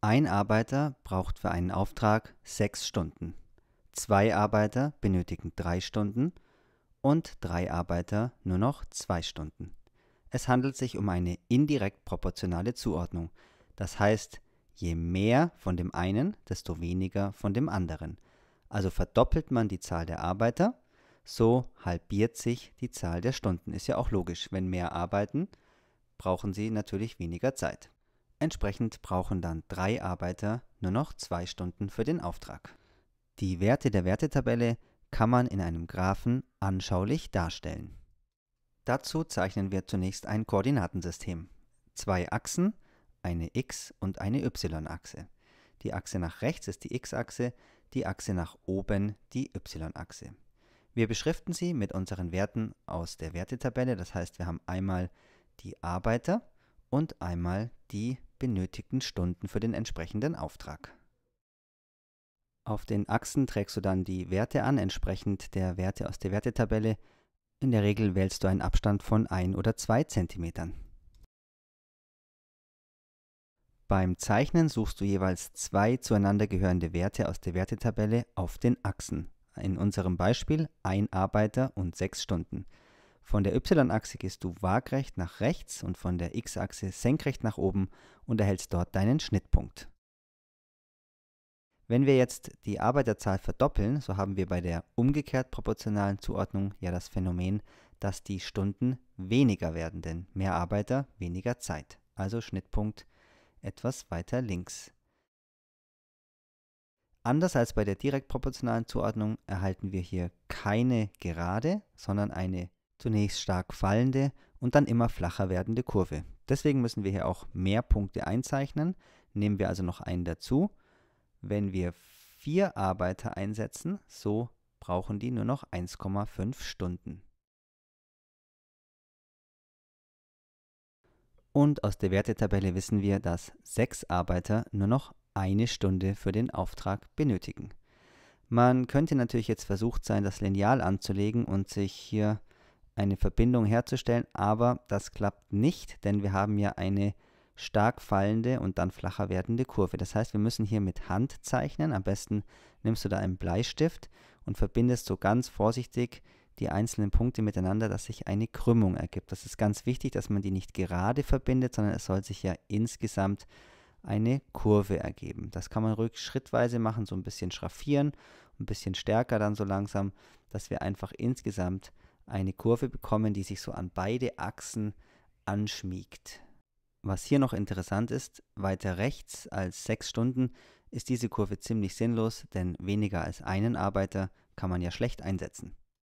Ein Arbeiter braucht für einen Auftrag sechs Stunden, zwei Arbeiter benötigen drei Stunden und drei Arbeiter nur noch zwei Stunden. Es handelt sich um eine indirekt proportionale Zuordnung, das heißt, je mehr von dem einen, desto weniger von dem anderen. Also verdoppelt man die Zahl der Arbeiter, so halbiert sich die Zahl der Stunden. Ist ja auch logisch, wenn mehr arbeiten, brauchen sie natürlich weniger Zeit. Entsprechend brauchen dann drei Arbeiter nur noch zwei Stunden für den Auftrag. Die Werte der Wertetabelle kann man in einem Graphen anschaulich darstellen. Dazu zeichnen wir zunächst ein Koordinatensystem. Zwei Achsen, eine x- und eine y-Achse. Die Achse nach rechts ist die x-Achse, die Achse nach oben die y-Achse. Wir beschriften sie mit unseren Werten aus der Wertetabelle, das heißt wir haben einmal die Arbeiter und einmal die benötigten Stunden für den entsprechenden Auftrag. Auf den Achsen trägst du dann die Werte an, entsprechend der Werte aus der Wertetabelle. In der Regel wählst du einen Abstand von 1 oder 2 cm. Beim Zeichnen suchst du jeweils zwei zueinander gehörende Werte aus der Wertetabelle auf den Achsen. In unserem Beispiel ein Arbeiter und sechs Stunden. Von der Y-Achse gehst du waagrecht nach rechts und von der X-Achse senkrecht nach oben und erhältst dort deinen Schnittpunkt. Wenn wir jetzt die Arbeiterzahl verdoppeln, so haben wir bei der umgekehrt proportionalen Zuordnung ja das Phänomen, dass die Stunden weniger werden, denn mehr Arbeiter, weniger Zeit. Also Schnittpunkt etwas weiter links. Anders als bei der direkt proportionalen Zuordnung erhalten wir hier keine Gerade, sondern eine zunächst stark fallende und dann immer flacher werdende Kurve. Deswegen müssen wir hier auch mehr Punkte einzeichnen. Nehmen wir also noch einen dazu. Wenn wir vier Arbeiter einsetzen, so brauchen die nur noch 1,5 Stunden. Und aus der Wertetabelle wissen wir, dass sechs Arbeiter nur noch eine Stunde für den Auftrag benötigen. Man könnte natürlich jetzt versucht sein, das Lineal anzulegen und sich hier eine Verbindung herzustellen, aber das klappt nicht, denn wir haben ja eine stark fallende und dann flacher werdende Kurve. Das heißt, wir müssen hier mit Hand zeichnen. Am besten nimmst du da einen Bleistift und verbindest so ganz vorsichtig die einzelnen Punkte miteinander, dass sich eine Krümmung ergibt. Das ist ganz wichtig, dass man die nicht gerade verbindet, sondern es soll sich ja insgesamt eine Kurve ergeben. Das kann man ruhig schrittweise machen, so ein bisschen schraffieren, ein bisschen stärker dann so langsam, dass wir einfach insgesamt eine Kurve bekommen, die sich so an beide Achsen anschmiegt. Was hier noch interessant ist, weiter rechts als 6 Stunden ist diese Kurve ziemlich sinnlos, denn weniger als einen Arbeiter kann man ja schlecht einsetzen.